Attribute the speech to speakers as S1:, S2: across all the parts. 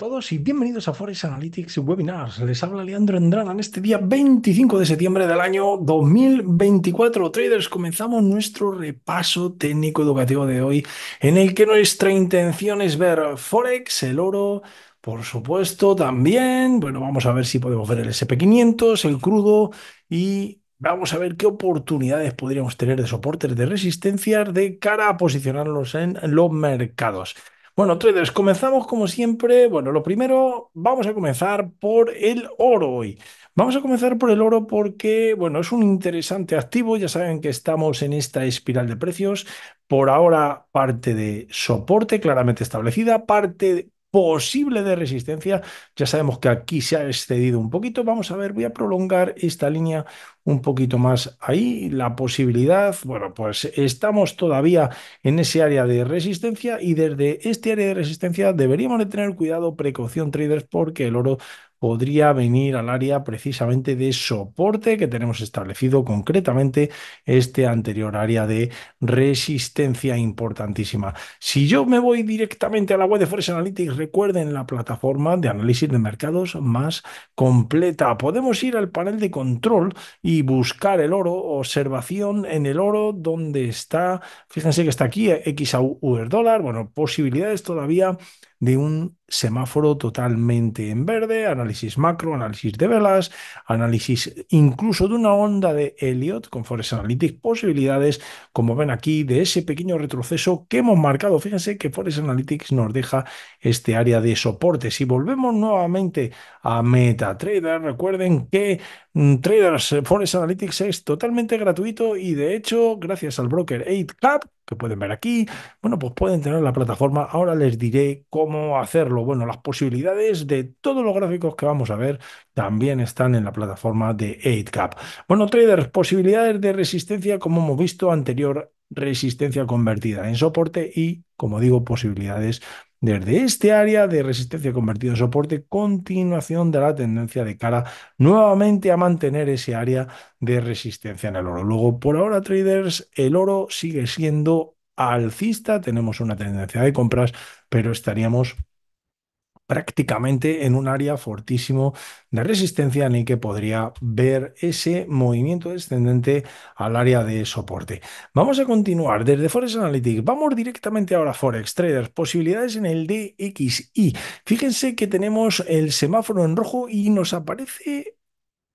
S1: todos y bienvenidos a Forex Analytics Webinars. Les habla Leandro Endrana en este día 25 de septiembre del año 2024. Traders, comenzamos nuestro repaso técnico educativo de hoy en el que nuestra intención es ver Forex, el oro, por supuesto también. Bueno, vamos a ver si podemos ver el SP500, el crudo y Vamos a ver qué oportunidades podríamos tener de soportes, de resistencia de cara a posicionarnos en los mercados. Bueno, traders, comenzamos como siempre. Bueno, lo primero, vamos a comenzar por el oro hoy. Vamos a comenzar por el oro porque, bueno, es un interesante activo. Ya saben que estamos en esta espiral de precios. Por ahora, parte de soporte claramente establecida, parte de posible de resistencia. Ya sabemos que aquí se ha excedido un poquito. Vamos a ver, voy a prolongar esta línea un poquito más ahí. La posibilidad, bueno, pues estamos todavía en ese área de resistencia y desde este área de resistencia deberíamos de tener cuidado, precaución traders, porque el oro podría venir al área precisamente de soporte que tenemos establecido concretamente este anterior área de resistencia importantísima. Si yo me voy directamente a la web de Forex Analytics, recuerden la plataforma de análisis de mercados más completa. Podemos ir al panel de control y buscar el oro, observación en el oro, donde está, fíjense que está aquí, XAUR dólar, bueno, posibilidades todavía de un semáforo totalmente en verde, análisis macro, análisis de velas, análisis incluso de una onda de Elliot con Forest Analytics, posibilidades, como ven aquí, de ese pequeño retroceso que hemos marcado. Fíjense que Forest Analytics nos deja este área de soporte. Si volvemos nuevamente a MetaTrader, recuerden que mm, Traders eh, Forest Analytics es totalmente gratuito y de hecho, gracias al broker 8cap, que pueden ver aquí, bueno, pues pueden tener la plataforma. Ahora les diré cómo hacerlo. Bueno, las posibilidades de todos los gráficos que vamos a ver también están en la plataforma de 8 Bueno, traders, posibilidades de resistencia, como hemos visto anterior, resistencia convertida en soporte y, como digo, posibilidades desde este área de resistencia convertido en soporte, continuación de la tendencia de cara nuevamente a mantener ese área de resistencia en el oro. Luego, por ahora, traders, el oro sigue siendo alcista, tenemos una tendencia de compras, pero estaríamos prácticamente en un área fortísimo de resistencia en el que podría ver ese movimiento descendente al área de soporte. Vamos a continuar desde Forex Analytics. Vamos directamente ahora a Forex Traders. Posibilidades en el DXY. Fíjense que tenemos el semáforo en rojo y nos aparece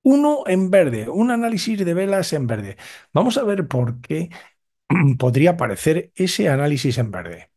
S1: uno en verde, un análisis de velas en verde. Vamos a ver por qué podría aparecer ese análisis en verde.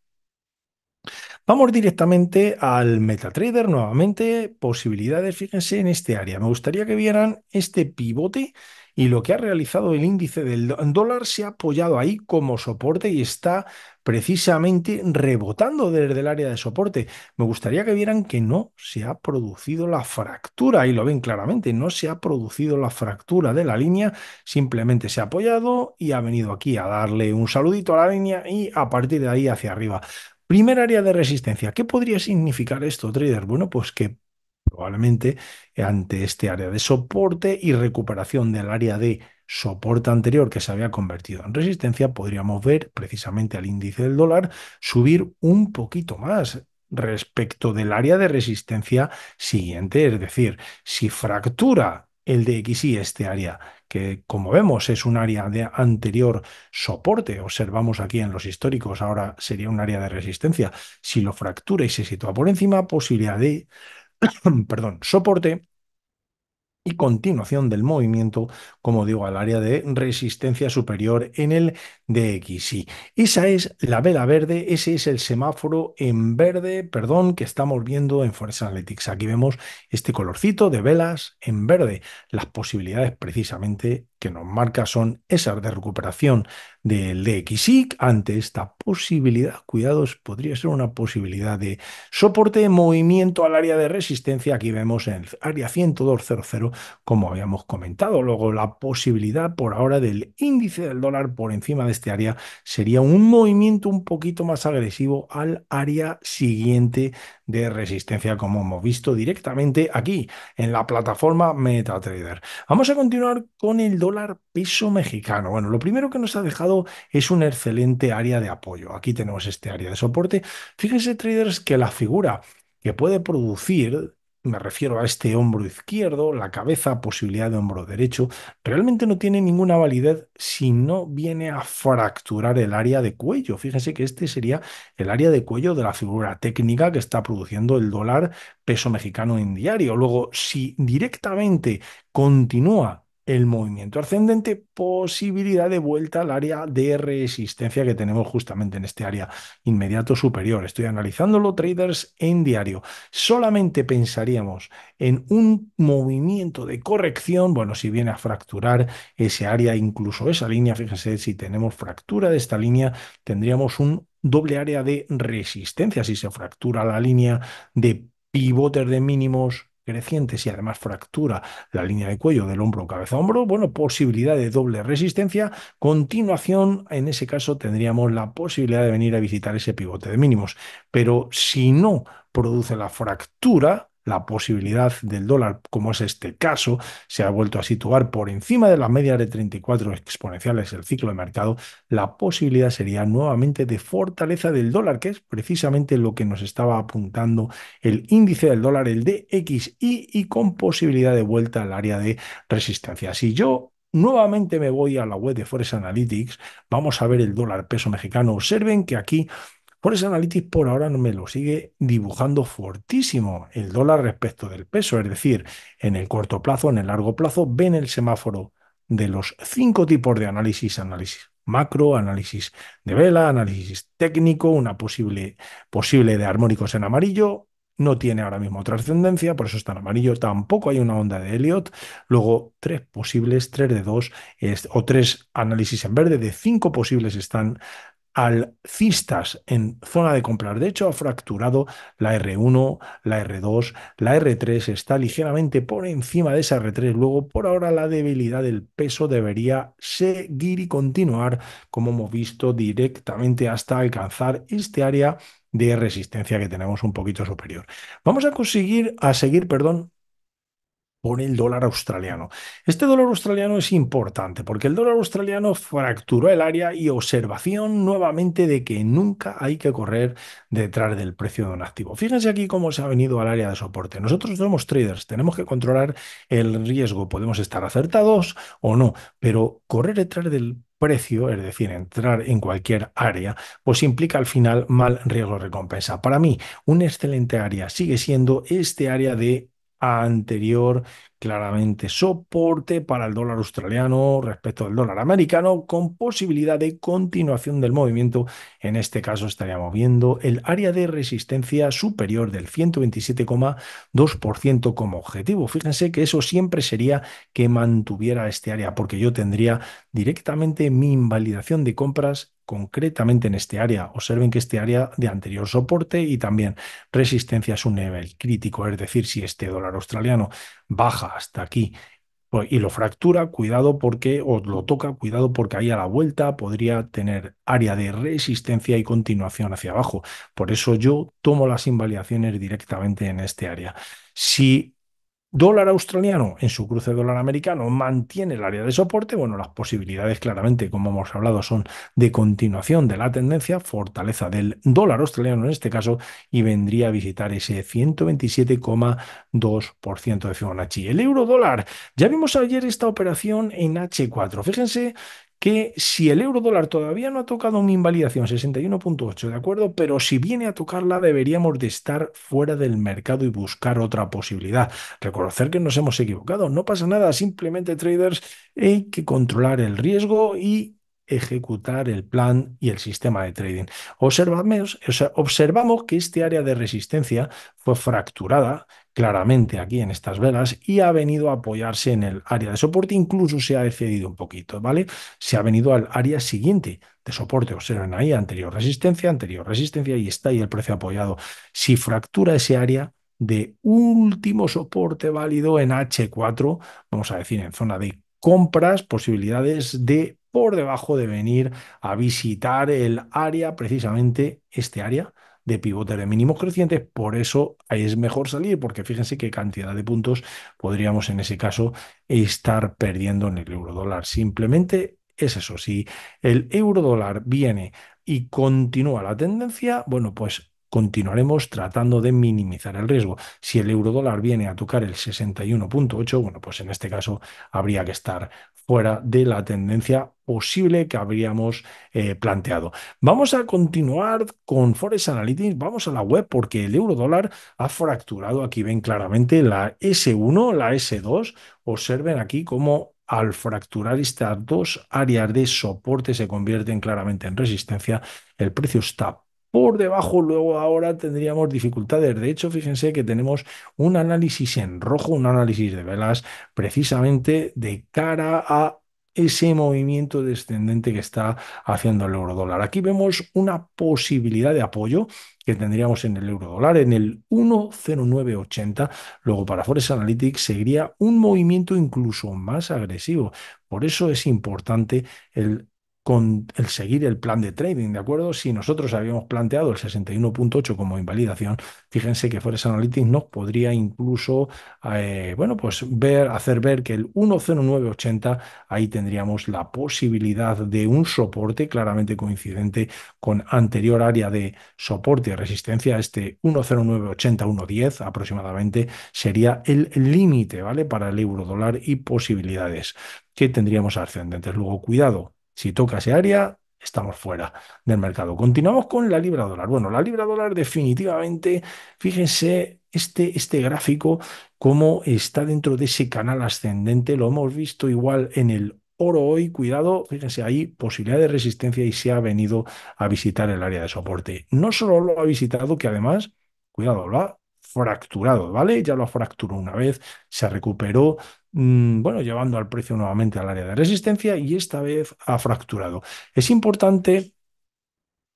S1: Vamos directamente al MetaTrader nuevamente, posibilidades, fíjense en este área. Me gustaría que vieran este pivote y lo que ha realizado el índice del dólar se ha apoyado ahí como soporte y está precisamente rebotando desde el área de soporte. Me gustaría que vieran que no se ha producido la fractura, y lo ven claramente, no se ha producido la fractura de la línea, simplemente se ha apoyado y ha venido aquí a darle un saludito a la línea y a partir de ahí hacia arriba. Primer área de resistencia. ¿Qué podría significar esto, trader? Bueno, pues que probablemente ante este área de soporte y recuperación del área de soporte anterior que se había convertido en resistencia, podríamos ver precisamente al índice del dólar subir un poquito más respecto del área de resistencia siguiente, es decir, si fractura el DXY este área que como vemos es un área de anterior soporte, observamos aquí en los históricos, ahora sería un área de resistencia. Si lo fractura y se sitúa por encima, posibilidad de, perdón, soporte y continuación del movimiento, como digo, al área de resistencia superior en el DXY. Esa es la vela verde, ese es el semáforo en verde, perdón, que estamos viendo en Forest Analytics. Aquí vemos este colorcito de velas en verde, las posibilidades precisamente que nos marca son esas de recuperación del DXIC ante esta posibilidad, cuidados, podría ser una posibilidad de soporte de movimiento al área de resistencia, aquí vemos en el área 102.00, como habíamos comentado, luego la posibilidad por ahora del índice del dólar por encima de este área sería un movimiento un poquito más agresivo al área siguiente de resistencia, como hemos visto directamente aquí en la plataforma MetaTrader. Vamos a continuar con el dólar dólar peso mexicano. Bueno, lo primero que nos ha dejado es un excelente área de apoyo. Aquí tenemos este área de soporte. Fíjense, traders, que la figura que puede producir me refiero a este hombro izquierdo, la cabeza, posibilidad de hombro derecho, realmente no tiene ninguna validez si no viene a fracturar el área de cuello. Fíjense que este sería el área de cuello de la figura técnica que está produciendo el dólar peso mexicano en diario. Luego, si directamente continúa el movimiento ascendente, posibilidad de vuelta al área de resistencia que tenemos justamente en este área inmediato superior. Estoy analizando analizándolo, traders, en diario. Solamente pensaríamos en un movimiento de corrección, bueno, si viene a fracturar ese área, incluso esa línea, fíjense, si tenemos fractura de esta línea, tendríamos un doble área de resistencia si se fractura la línea de pivoter de mínimos Creciente y además fractura la línea de cuello del hombro cabeza hombro, bueno, posibilidad de doble resistencia. Continuación, en ese caso tendríamos la posibilidad de venir a visitar ese pivote de mínimos. Pero si no produce la fractura, la posibilidad del dólar, como es este caso, se ha vuelto a situar por encima de las medias de 34 exponenciales del ciclo de mercado, la posibilidad sería nuevamente de fortaleza del dólar, que es precisamente lo que nos estaba apuntando el índice del dólar, el DXY, y con posibilidad de vuelta al área de resistencia. Si yo nuevamente me voy a la web de Forex Analytics, vamos a ver el dólar peso mexicano. Observen que aquí por ese análisis, por ahora me lo sigue dibujando fortísimo el dólar respecto del peso, es decir, en el corto plazo, en el largo plazo, ven el semáforo de los cinco tipos de análisis, análisis macro, análisis de vela, análisis técnico, una posible, posible de armónicos en amarillo, no tiene ahora mismo trascendencia, por eso está en amarillo, tampoco hay una onda de Elliot, luego tres posibles, tres de dos, o tres análisis en verde, de cinco posibles están alcistas en zona de comprar De hecho, ha fracturado la R1, la R2, la R3 está ligeramente por encima de esa R3. Luego, por ahora, la debilidad del peso debería seguir y continuar, como hemos visto, directamente hasta alcanzar este área de resistencia que tenemos un poquito superior. Vamos a conseguir a seguir, perdón, con el dólar australiano. Este dólar australiano es importante porque el dólar australiano fracturó el área y observación nuevamente de que nunca hay que correr detrás del precio de un activo. Fíjense aquí cómo se ha venido al área de soporte. Nosotros somos traders, tenemos que controlar el riesgo. Podemos estar acertados o no, pero correr detrás del precio, es decir, entrar en cualquier área, pues implica al final mal riesgo recompensa. Para mí, un excelente área sigue siendo este área de anterior, claramente soporte para el dólar australiano respecto al dólar americano, con posibilidad de continuación del movimiento. En este caso estaríamos viendo el área de resistencia superior del 127,2% como objetivo. Fíjense que eso siempre sería que mantuviera este área, porque yo tendría directamente mi invalidación de compras concretamente en este área. Observen que este área de anterior soporte y también resistencia es un nivel crítico, es decir, si este dólar australiano baja hasta aquí pues, y lo fractura, cuidado porque, o lo toca, cuidado porque ahí a la vuelta podría tener área de resistencia y continuación hacia abajo. Por eso yo tomo las invalidaciones directamente en este área. Si Dólar australiano en su cruce dólar americano mantiene el área de soporte. Bueno, las posibilidades claramente, como hemos hablado, son de continuación de la tendencia, fortaleza del dólar australiano en este caso, y vendría a visitar ese 127,2% de Fibonacci. El euro dólar, ya vimos ayer esta operación en H4. Fíjense que si el euro dólar todavía no ha tocado una invalidación 61.8, ¿de acuerdo? Pero si viene a tocarla deberíamos de estar fuera del mercado y buscar otra posibilidad. Reconocer que nos hemos equivocado, no pasa nada, simplemente traders hay que controlar el riesgo y ejecutar el plan y el sistema de trading. Observamos, observamos que este área de resistencia fue fracturada claramente aquí en estas velas y ha venido a apoyarse en el área de soporte, incluso se ha excedido un poquito, ¿vale? Se ha venido al área siguiente de soporte, observen ahí, anterior resistencia, anterior resistencia y está ahí el precio apoyado. Si fractura ese área, de último soporte válido en H4, vamos a decir, en zona de compras, posibilidades de por debajo de venir a visitar el área, precisamente este área de pivote de mínimos crecientes, por eso es mejor salir, porque fíjense qué cantidad de puntos podríamos en ese caso estar perdiendo en el euro dólar. Simplemente es eso, si el euro dólar viene y continúa la tendencia, bueno, pues continuaremos tratando de minimizar el riesgo. Si el euro dólar viene a tocar el 61.8, bueno, pues en este caso habría que estar fuera de la tendencia posible que habríamos eh, planteado. Vamos a continuar con forest Analytics, vamos a la web porque el euro dólar ha fracturado, aquí ven claramente la S1, la S2, observen aquí cómo al fracturar estas dos áreas de soporte se convierten claramente en resistencia, el precio está por debajo, luego ahora tendríamos dificultades. De hecho, fíjense que tenemos un análisis en rojo, un análisis de velas, precisamente de cara a ese movimiento descendente que está haciendo el euro dólar. Aquí vemos una posibilidad de apoyo que tendríamos en el euro dólar en el 1,0980. Luego para Forex Analytics seguiría un movimiento incluso más agresivo. Por eso es importante el con el seguir el plan de trading, ¿de acuerdo? Si nosotros habíamos planteado el 61.8 como invalidación, fíjense que Forex Analytics nos podría incluso, eh, bueno, pues ver, hacer ver que el 10980, ahí tendríamos la posibilidad de un soporte claramente coincidente con anterior área de soporte y resistencia, este 10980, 110 aproximadamente, sería el límite, ¿vale? Para el euro dólar y posibilidades que tendríamos ascendentes. Luego, cuidado, si toca ese área, estamos fuera del mercado. Continuamos con la libra dólar. Bueno, la libra dólar definitivamente, fíjense este, este gráfico, cómo está dentro de ese canal ascendente. Lo hemos visto igual en el oro hoy, cuidado, fíjense, ahí, posibilidad de resistencia y se ha venido a visitar el área de soporte. No solo lo ha visitado, que además, cuidado, lo ha fracturado, ¿vale? Ya lo fracturó una vez, se recuperó, Mm, bueno, llevando al precio nuevamente al área de resistencia y esta vez ha fracturado. Es importante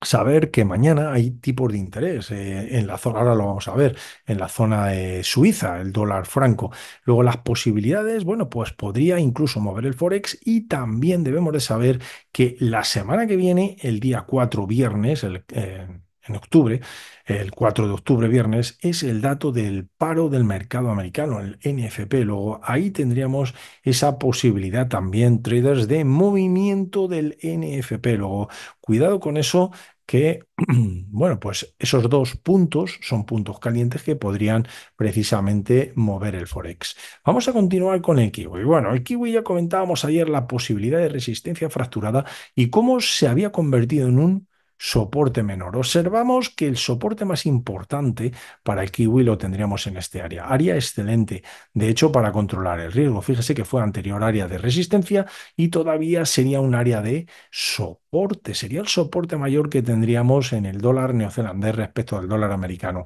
S1: saber que mañana hay tipos de interés eh, en la zona, ahora lo vamos a ver, en la zona eh, suiza, el dólar franco. Luego las posibilidades, bueno, pues podría incluso mover el forex y también debemos de saber que la semana que viene, el día 4 viernes, el... Eh, en octubre, el 4 de octubre, viernes, es el dato del paro del mercado americano, el NFP. Luego ahí tendríamos esa posibilidad también, traders, de movimiento del NFP. Luego, cuidado con eso que, bueno, pues esos dos puntos son puntos calientes que podrían precisamente mover el Forex. Vamos a continuar con el Kiwi. Bueno, el Kiwi ya comentábamos ayer la posibilidad de resistencia fracturada y cómo se había convertido en un soporte menor. Observamos que el soporte más importante para el kiwi lo tendríamos en este área. Área excelente, de hecho, para controlar el riesgo. Fíjese que fue anterior área de resistencia y todavía sería un área de soporte. Sería el soporte mayor que tendríamos en el dólar neozelandés respecto al dólar americano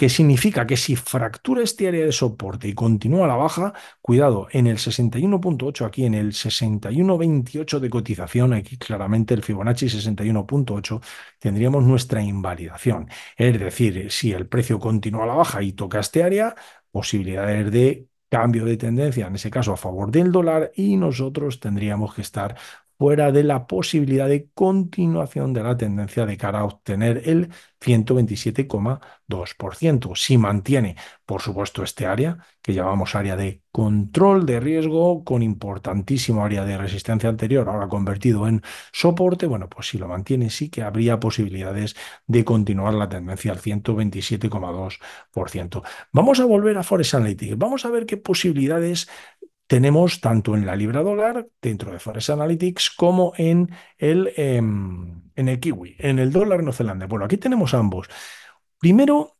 S1: que significa que si fractura este área de soporte y continúa la baja, cuidado, en el 61.8, aquí en el 61.28 de cotización, aquí claramente el Fibonacci 61.8, tendríamos nuestra invalidación. Es decir, si el precio continúa la baja y toca este área, posibilidades de cambio de tendencia, en ese caso a favor del dólar, y nosotros tendríamos que estar fuera de la posibilidad de continuación de la tendencia de cara a obtener el 127,2%. Si mantiene, por supuesto, este área, que llamamos área de control de riesgo, con importantísimo área de resistencia anterior, ahora convertido en soporte, bueno, pues si lo mantiene sí que habría posibilidades de continuar la tendencia al 127,2%. Vamos a volver a Forest Analytics, vamos a ver qué posibilidades tenemos tanto en la libra dólar, dentro de Forex Analytics, como en el, em, en el kiwi, en el dólar Zelanda Bueno, aquí tenemos ambos. Primero,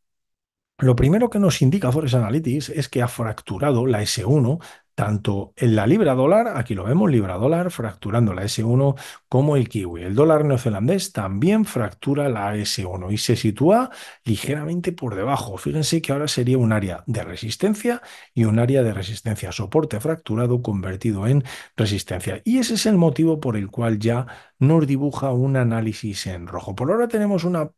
S1: lo primero que nos indica Forex Analytics es que ha fracturado la S1 tanto en la libra dólar, aquí lo vemos, libra dólar fracturando la S1 como el kiwi. El dólar neozelandés también fractura la S1 y se sitúa ligeramente por debajo. Fíjense que ahora sería un área de resistencia y un área de resistencia soporte fracturado convertido en resistencia. Y ese es el motivo por el cual ya nos dibuja un análisis en rojo. Por ahora tenemos una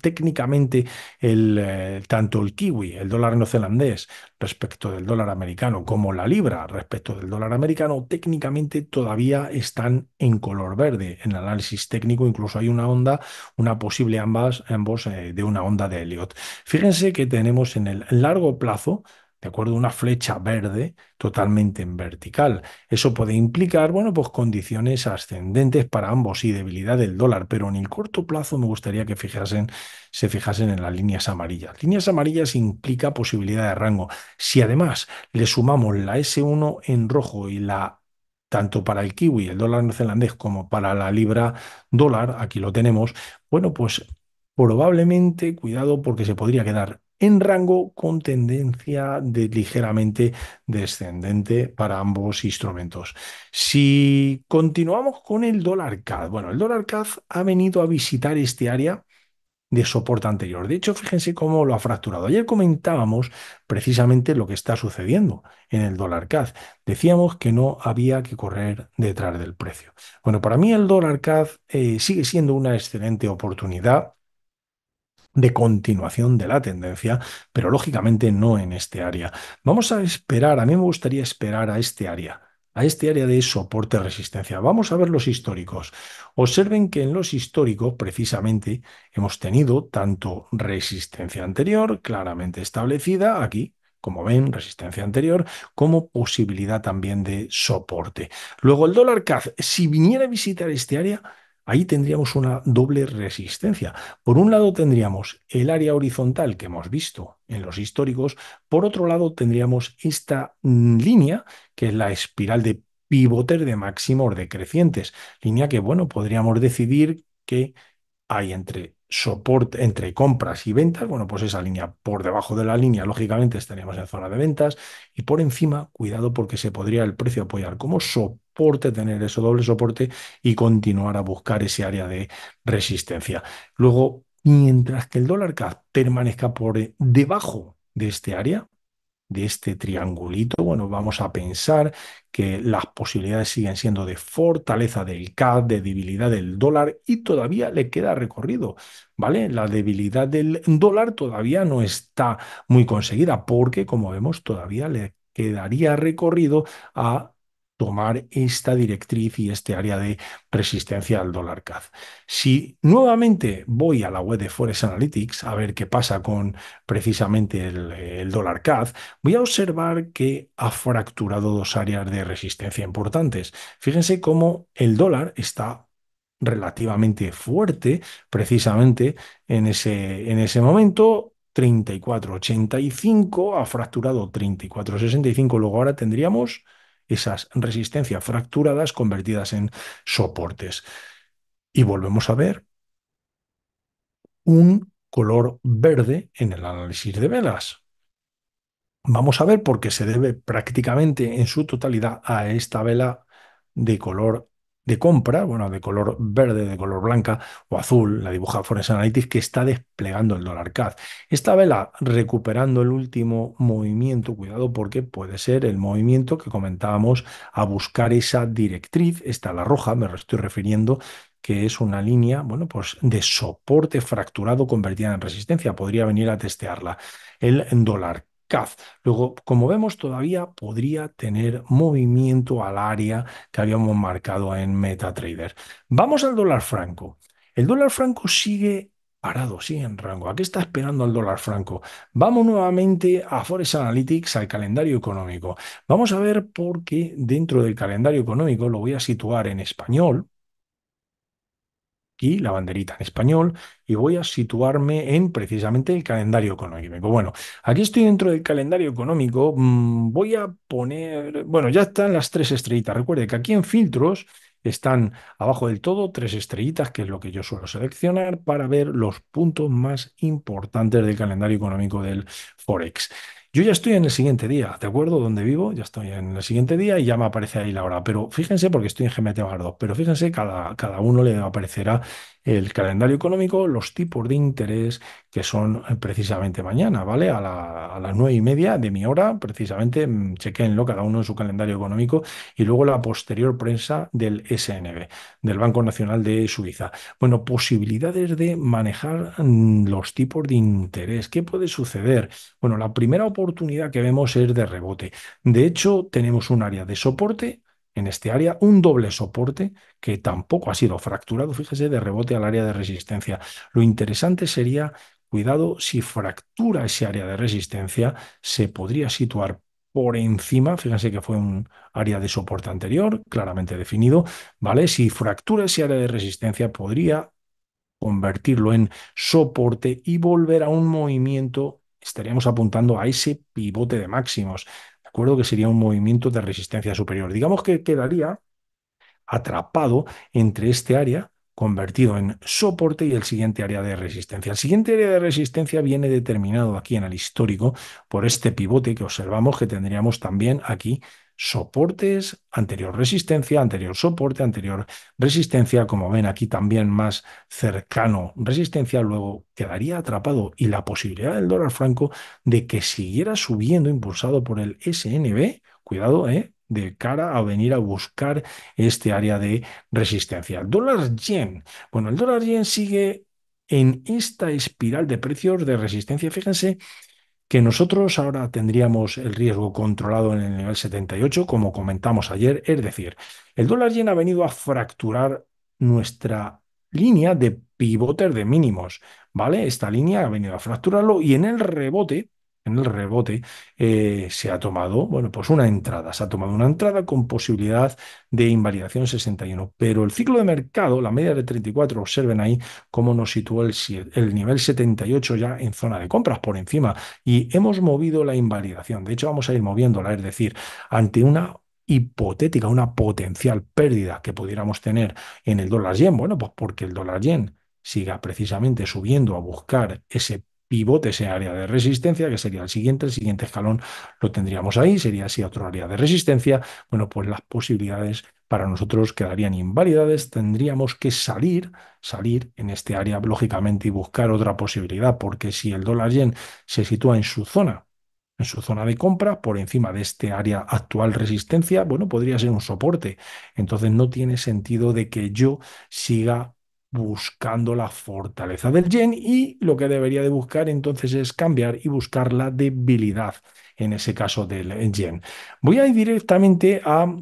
S1: técnicamente el, eh, tanto el kiwi, el dólar neozelandés, respecto del dólar americano, como la libra respecto del dólar americano, técnicamente todavía están en color verde. En el análisis técnico incluso hay una onda, una posible ambas, ambos eh, de una onda de Elliot. Fíjense que tenemos en el largo plazo ¿de acuerdo? Una flecha verde totalmente en vertical. Eso puede implicar, bueno, pues condiciones ascendentes para ambos y debilidad del dólar, pero en el corto plazo me gustaría que fijasen, se fijasen en las líneas amarillas. Líneas amarillas implica posibilidad de rango. Si además le sumamos la S1 en rojo y la tanto para el kiwi, el dólar neozelandés, como para la libra dólar, aquí lo tenemos, bueno, pues probablemente, cuidado, porque se podría quedar en rango con tendencia de ligeramente descendente para ambos instrumentos. Si continuamos con el dólar CAD, bueno, el dólar CAD ha venido a visitar este área de soporte anterior. De hecho, fíjense cómo lo ha fracturado. Ayer comentábamos precisamente lo que está sucediendo en el dólar CAD. Decíamos que no había que correr detrás del precio. Bueno, para mí el dólar CAD eh, sigue siendo una excelente oportunidad de continuación de la tendencia, pero lógicamente no en este área. Vamos a esperar, a mí me gustaría esperar a este área a este área de soporte-resistencia. Vamos a ver los históricos. Observen que en los históricos, precisamente, hemos tenido tanto resistencia anterior, claramente establecida, aquí, como ven, resistencia anterior, como posibilidad también de soporte. Luego el dólar CAD, si viniera a visitar este área, ahí tendríamos una doble resistencia. Por un lado tendríamos el área horizontal que hemos visto en los históricos, por otro lado tendríamos esta mm, línea que es la espiral de pivoter de máximos decrecientes, línea que bueno, podríamos decidir que hay entre soporte entre compras y ventas, bueno, pues esa línea por debajo de la línea, lógicamente estaríamos en zona de ventas y por encima, cuidado porque se podría el precio apoyar como soporte tener ese doble soporte y continuar a buscar ese área de resistencia. Luego, mientras que el dólar CAD permanezca por eh, debajo de este área, de este triangulito, bueno, vamos a pensar que las posibilidades siguen siendo de fortaleza del CAD, de debilidad del dólar y todavía le queda recorrido, ¿vale? La debilidad del dólar todavía no está muy conseguida porque, como vemos, todavía le quedaría recorrido a tomar esta directriz y este área de resistencia al dólar CAD. Si nuevamente voy a la web de Forex Analytics a ver qué pasa con precisamente el, dólar CAD, voy a observar que ha fracturado dos áreas de resistencia importantes. Fíjense cómo el dólar está relativamente fuerte precisamente en ese, en ese momento. 34.85 ha fracturado 34.65, luego ahora tendríamos esas resistencias fracturadas convertidas en soportes. Y volvemos a ver un color verde en el análisis de velas. Vamos a ver por qué se debe prácticamente en su totalidad a esta vela de color de compra, bueno, de color verde, de color blanca o azul, la dibuja Forex Analytics, que está desplegando el dólar CAD. Esta vela recuperando el último movimiento, cuidado porque puede ser el movimiento que comentábamos a buscar esa directriz, esta, la roja, me estoy refiriendo que es una línea, bueno, pues de soporte fracturado convertida en resistencia. Podría venir a testearla. El dólar Luego, como vemos, todavía podría tener movimiento al área que habíamos marcado en MetaTrader. Vamos al dólar franco. El dólar franco sigue parado, sigue en rango. ¿A qué está esperando el dólar franco? Vamos nuevamente a Forex Analytics, al calendario económico. Vamos a ver por qué dentro del calendario económico lo voy a situar en español Aquí la banderita en español y voy a situarme en precisamente el calendario económico. Bueno, aquí estoy dentro del calendario económico, mm, voy a poner, bueno, ya están las tres estrellitas. Recuerde que aquí en filtros están abajo del todo tres estrellitas, que es lo que yo suelo seleccionar para ver los puntos más importantes del calendario económico del Forex. Yo ya estoy en el siguiente día, ¿de acuerdo? Donde vivo, ya estoy en el siguiente día y ya me aparece ahí la hora. Pero fíjense, porque estoy en GMT 2, pero fíjense, cada, cada uno le aparecerá el calendario económico, los tipos de interés que son eh, precisamente mañana, ¿vale? A, a las nueve y media de mi hora, precisamente, mm, chequenlo cada uno en su calendario económico y luego la posterior prensa del SNB, del Banco Nacional de Suiza. Bueno, posibilidades de manejar mm, los tipos de interés. ¿Qué puede suceder? Bueno, la primera oportunidad oportunidad que vemos es de rebote. De hecho, tenemos un área de soporte en este área, un doble soporte que tampoco ha sido fracturado, fíjese, de rebote al área de resistencia. Lo interesante sería, cuidado, si fractura ese área de resistencia, se podría situar por encima, fíjense que fue un área de soporte anterior, claramente definido, ¿vale? Si fractura ese área de resistencia, podría convertirlo en soporte y volver a un movimiento estaríamos apuntando a ese pivote de máximos, ¿de acuerdo? Que sería un movimiento de resistencia superior. Digamos que quedaría atrapado entre este área convertido en soporte y el siguiente área de resistencia. El siguiente área de resistencia viene determinado aquí en el histórico por este pivote que observamos que tendríamos también aquí soportes, anterior resistencia, anterior soporte, anterior resistencia, como ven aquí también más cercano, resistencia, luego quedaría atrapado y la posibilidad del dólar franco de que siguiera subiendo impulsado por el SNB, cuidado, ¿eh? de cara a venir a buscar este área de resistencia. Dólar yen. Bueno, el dólar yen sigue en esta espiral de precios de resistencia. Fíjense que nosotros ahora tendríamos el riesgo controlado en el nivel 78, como comentamos ayer, es decir, el dólar yen ha venido a fracturar nuestra línea de pivoter de mínimos, ¿vale? Esta línea ha venido a fracturarlo y en el rebote en el rebote, eh, se ha tomado, bueno, pues una entrada, se ha tomado una entrada con posibilidad de invalidación 61, pero el ciclo de mercado, la media de 34, observen ahí cómo nos sitúa el, el nivel 78 ya en zona de compras por encima y hemos movido la invalidación, de hecho vamos a ir moviéndola, es decir, ante una hipotética, una potencial pérdida que pudiéramos tener en el dólar yen, bueno, pues porque el dólar yen siga precisamente subiendo a buscar ese pivote ese área de resistencia, que sería el siguiente, el siguiente escalón lo tendríamos ahí, sería así otro área de resistencia, bueno, pues las posibilidades para nosotros quedarían invalidades, tendríamos que salir, salir en este área lógicamente y buscar otra posibilidad, porque si el dólar yen se sitúa en su zona, en su zona de compra, por encima de este área actual resistencia, bueno, podría ser un soporte. Entonces no tiene sentido de que yo siga buscando la fortaleza del yen y lo que debería de buscar entonces es cambiar y buscar la debilidad, en ese caso del yen. Voy a ir directamente a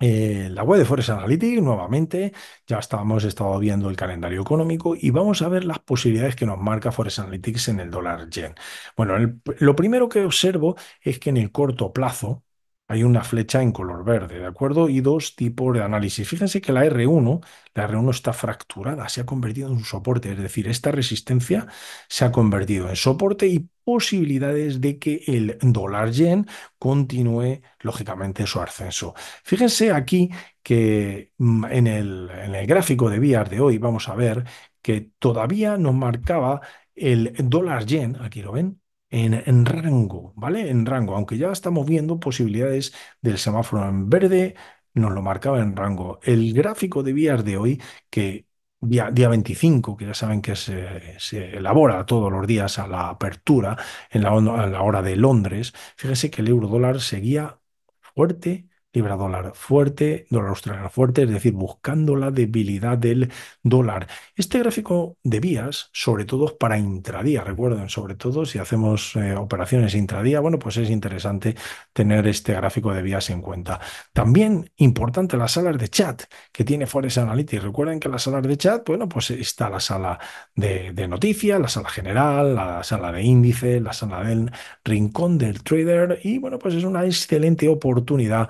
S1: eh, la web de Forest Analytics, nuevamente, ya estábamos estado viendo el calendario económico y vamos a ver las posibilidades que nos marca Forest Analytics en el dólar yen. Bueno, lo primero que observo es que en el corto plazo, hay una flecha en color verde, ¿de acuerdo? Y dos tipos de análisis. Fíjense que la R1, la R1 está fracturada, se ha convertido en un soporte, es decir, esta resistencia se ha convertido en soporte y posibilidades de que el dólar yen continúe, lógicamente, su ascenso. Fíjense aquí que mm, en el, en el gráfico de vías de hoy vamos a ver que todavía nos marcaba el dólar yen, aquí lo ven, en, rango, ¿vale? En rango, aunque ya estamos viendo posibilidades del semáforo en verde, nos lo marcaba en rango. El gráfico de vías de hoy, que día, 25, que ya saben que se, elabora todos los días a la apertura, en la, a la hora de Londres, fíjese que el euro dólar seguía fuerte libra dólar fuerte, dólar australiano fuerte, es decir, buscando la debilidad del dólar. Este gráfico de vías, sobre todo para intradía, recuerden, sobre todo si hacemos eh, operaciones intradía, bueno, pues es interesante tener este gráfico de vías en cuenta. También importante las salas de chat que tiene Forex Analytics. Recuerden que las salas de chat, bueno, pues está la sala de, de noticias, la sala general, la sala de índice, la sala del rincón del trader y bueno, pues es una excelente oportunidad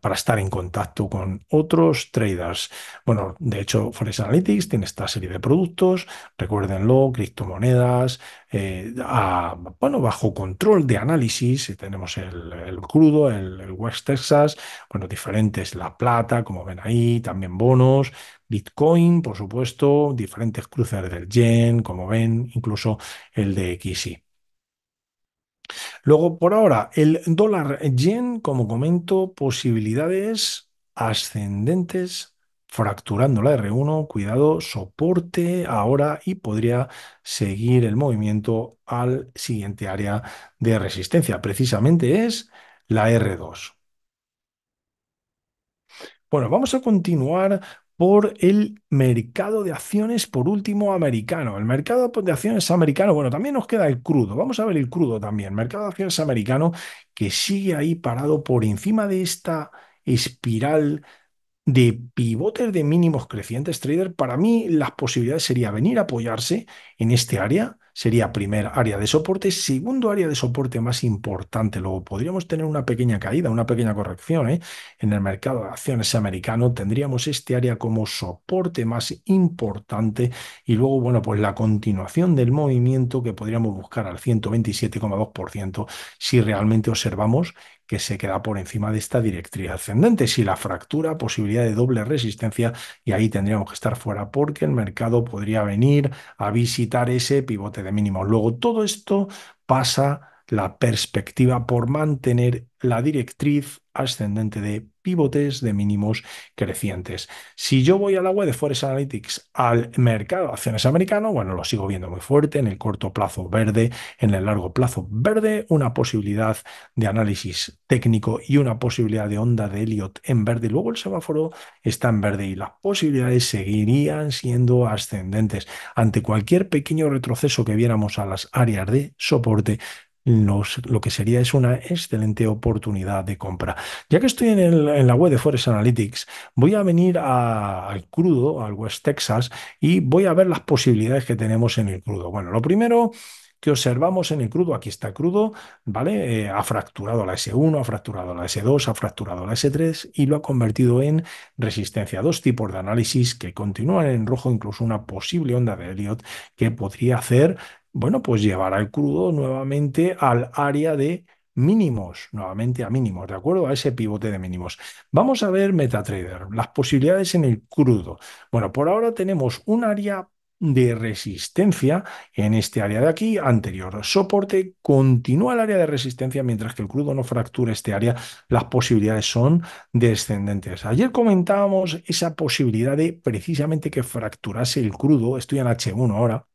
S1: para estar en contacto con otros traders. Bueno, de hecho, Forex Analytics tiene esta serie de productos, recuérdenlo, criptomonedas, eh, bueno, bajo control de análisis, tenemos el, crudo, el, el, West Texas, bueno, diferentes, la plata, como ven ahí, también bonos, Bitcoin, por supuesto, diferentes cruces del yen, como ven, incluso el de XY. Luego, por ahora, el dólar yen, como comento, posibilidades ascendentes, fracturando la R1, cuidado, soporte ahora y podría seguir el movimiento al siguiente área de resistencia. Precisamente es la R2. Bueno, vamos a continuar por el mercado de acciones, por último, americano. El mercado de acciones americano, bueno, también nos queda el crudo. Vamos a ver el crudo también. Mercado de acciones americano que sigue ahí parado por encima de esta espiral de pivotes de mínimos crecientes. Trader, para mí las posibilidades sería venir a apoyarse en este área sería primer área de soporte, segundo área de soporte más importante. Luego podríamos tener una pequeña caída, una pequeña corrección ¿eh? en el mercado de acciones americano. Tendríamos este área como soporte más importante y luego, bueno, pues la continuación del movimiento que podríamos buscar al 127,2% si realmente observamos que se queda por encima de esta directriz ascendente. Si la fractura, posibilidad de doble resistencia y ahí tendríamos que estar fuera porque el mercado podría venir a visitar ese pivote de mínimo Luego todo esto pasa la perspectiva por mantener la directriz ascendente de pivotes de mínimos crecientes. Si yo voy a la web de forest Analytics al mercado de acciones americano, bueno, lo sigo viendo muy fuerte, en el corto plazo verde, en el largo plazo verde, una posibilidad de análisis técnico y una posibilidad de onda de Elliot en verde. Luego el semáforo está en verde y las posibilidades seguirían siendo ascendentes. Ante cualquier pequeño retroceso que viéramos a las áreas de soporte, lo que sería es una excelente oportunidad de compra. Ya que estoy en, la web de Forest Analytics, voy a venir al crudo, al West Texas, y voy a ver las posibilidades que tenemos en el crudo. Bueno, lo primero que observamos en el crudo, aquí está crudo, ¿vale? Eh, ha fracturado la S1, ha fracturado la S2, ha fracturado la S3 y lo ha convertido en resistencia. Dos tipos de análisis que continúan en rojo, incluso una posible onda de Elliot que podría hacer bueno, pues llevará el crudo nuevamente al área de mínimos, nuevamente a mínimos, ¿de acuerdo? A ese pivote de mínimos. Vamos a ver MetaTrader, las posibilidades en el crudo. Bueno, por ahora tenemos un área de resistencia en este área de aquí anterior. Soporte continúa el área de resistencia mientras que el crudo no fractura este área. Las posibilidades son descendentes. Ayer comentábamos esa posibilidad de precisamente que fracturase el crudo. Estoy en H1 ahora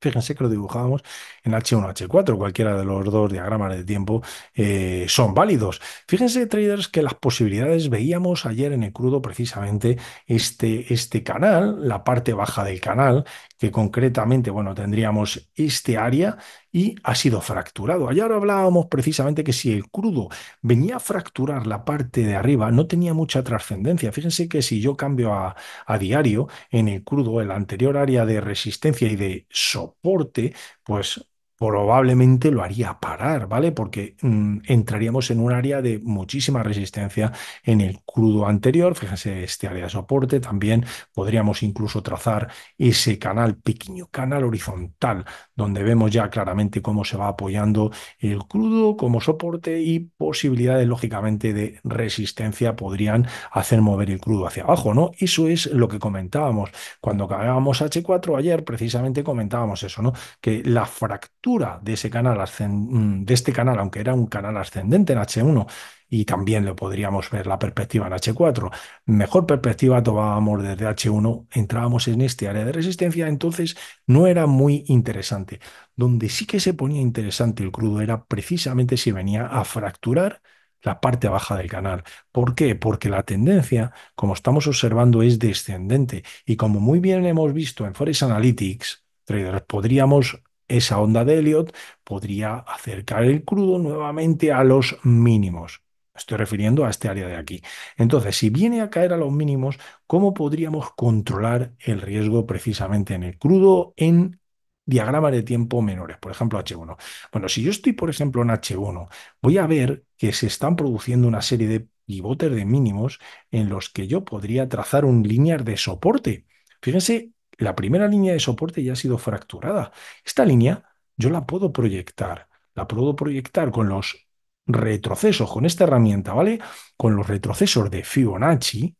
S1: Fíjense que lo dibujábamos en H1, H4, cualquiera de los dos diagramas de tiempo eh, son válidos. Fíjense, traders, que las posibilidades veíamos ayer en el crudo precisamente este, este canal, la parte baja del canal, que concretamente, bueno, tendríamos este área y ha sido fracturado. Ayer hablábamos precisamente que si el crudo venía a fracturar la parte de arriba, no tenía mucha trascendencia. Fíjense que si yo cambio a, a diario en el crudo, el anterior área de resistencia y de soporte, pues probablemente lo haría parar, ¿vale? Porque mm, entraríamos en un área de muchísima resistencia en el crudo anterior, fíjense este área de soporte, también podríamos incluso trazar ese canal, pequeño canal horizontal, donde vemos ya claramente cómo se va apoyando el crudo como soporte y posibilidades, lógicamente, de resistencia podrían hacer mover el crudo hacia abajo, ¿no? Eso es lo que comentábamos. Cuando cagábamos H4 ayer, precisamente comentábamos eso, ¿no? Que la fractura de ese canal mm, de este canal, aunque era un canal ascendente en H1 y también lo podríamos ver la perspectiva en H4. Mejor perspectiva tomábamos desde H1, entrábamos en este área de resistencia, entonces no era muy interesante. Donde sí que se ponía interesante el crudo era precisamente si venía a fracturar la parte baja del canal. ¿Por qué? Porque la tendencia, como estamos observando, es descendente y como muy bien hemos visto en Forex Analytics, traders, podríamos esa onda de Elliot podría acercar el crudo nuevamente a los mínimos. Estoy refiriendo a este área de aquí. Entonces, si viene a caer a los mínimos, ¿cómo podríamos controlar el riesgo precisamente en el crudo en diagramas de tiempo menores, por ejemplo H1. Bueno, si yo estoy, por ejemplo, en H1, voy a ver que se están produciendo una serie de pivotes de mínimos en los que yo podría trazar un linear de soporte. Fíjense la primera línea de soporte ya ha sido fracturada. Esta línea yo la puedo proyectar, la puedo proyectar con los retrocesos, con esta herramienta, ¿vale? Con los retrocesos de Fibonacci,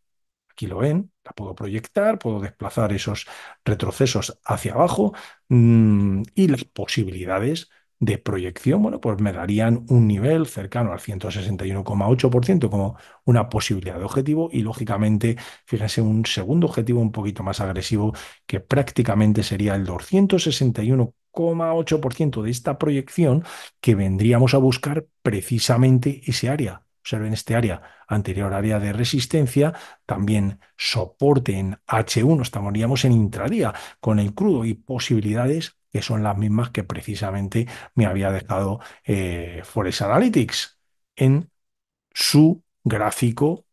S1: aquí lo ven, la puedo proyectar, puedo desplazar esos retrocesos hacia abajo mm, y las posibilidades de proyección, bueno, pues me darían un nivel cercano al 161,8% como una posibilidad de objetivo y lógicamente, fíjense, un segundo objetivo un poquito más agresivo que prácticamente sería el 261,8% de esta proyección que vendríamos a buscar precisamente ese área observen este área anterior área de resistencia, también soporte en H1, estaríamos en intradía con el crudo y posibilidades que son las mismas que precisamente me había dejado eh, Forest Forex Analytics en su gráfico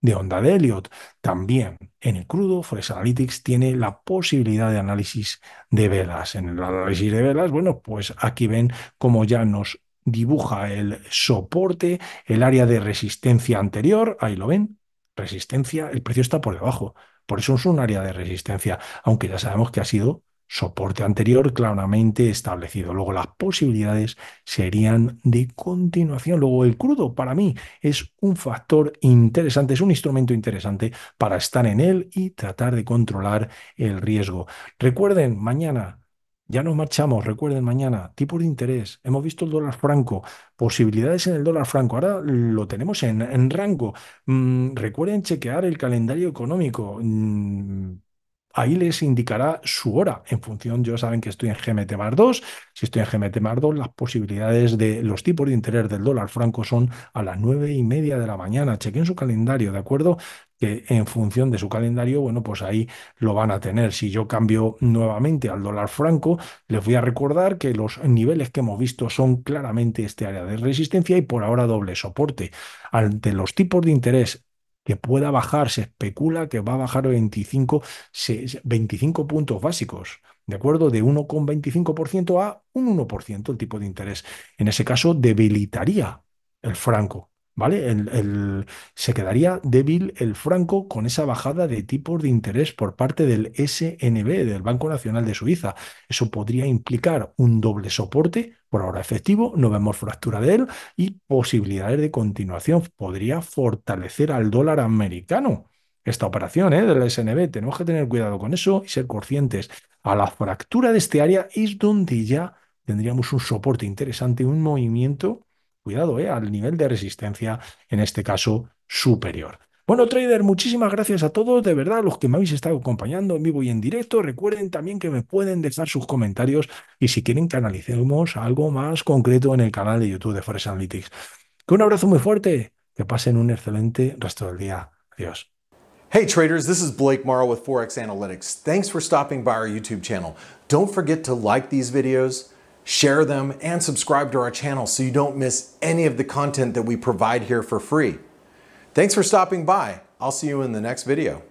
S1: de onda de Elliot. También en el crudo, Forex Analytics tiene la posibilidad de análisis de velas. En el análisis de velas, bueno, pues aquí ven cómo ya nos dibuja el soporte, el área de resistencia anterior, ahí lo ven, resistencia, el precio está por debajo, por eso es un área de resistencia, aunque ya sabemos que ha sido soporte anterior claramente establecido. Luego las posibilidades serían de continuación. Luego el crudo para mí es un factor interesante, es un instrumento interesante para estar en él y tratar de controlar el riesgo. Recuerden, mañana... Ya nos marchamos, recuerden mañana, tipos de interés, hemos visto el dólar franco, posibilidades en el dólar franco, ahora lo tenemos en, rango. Mm, recuerden chequear el calendario económico, mm, ahí les indicará su hora. En función, yo saben que estoy en GMT más 2. Si estoy en GMT más 2, las posibilidades de los tipos de interés del dólar franco son a las 9 y media de la mañana. Chequen su calendario, ¿de acuerdo? que en función de su calendario, bueno, pues ahí lo van a tener. Si yo cambio nuevamente al dólar franco, les voy a recordar que los niveles que hemos visto son claramente este área de resistencia y por ahora doble soporte. Ante los tipos de interés que pueda bajar, se especula que va a bajar 25, 25 puntos básicos, ¿de acuerdo? De 1,25% a un 1% el tipo de interés. En ese caso, debilitaría el franco, ¿Vale? El, se quedaría débil el franco con esa bajada de tipos de interés por parte del SNB, del Banco Nacional de Suiza. Eso podría implicar un doble soporte, por ahora efectivo, no vemos fractura de él, y posibilidades de continuación. Podría fortalecer al dólar americano esta operación ¿eh? del SNB. Tenemos que tener cuidado con eso y ser conscientes. A la fractura de este área es donde ya tendríamos un soporte interesante, un movimiento Cuidado, ¿eh? al nivel de resistencia, en este caso, superior. Bueno, trader, muchísimas gracias a todos, de verdad, los que me habéis estado acompañando en vivo y en directo. Recuerden también que me pueden dejar sus comentarios y si quieren que analicemos algo más concreto en el canal de YouTube de Forex Analytics. Que un abrazo muy fuerte, que pasen un excelente resto del día. Adiós. Hey traders, this is Blake Morrow with Forex Analytics. Thanks for stopping by our YouTube channel. Don't forget to like these videos. share them, and subscribe to our channel so you don't miss any of the content that we provide here for free. Thanks for stopping by. I'll see you in the next video.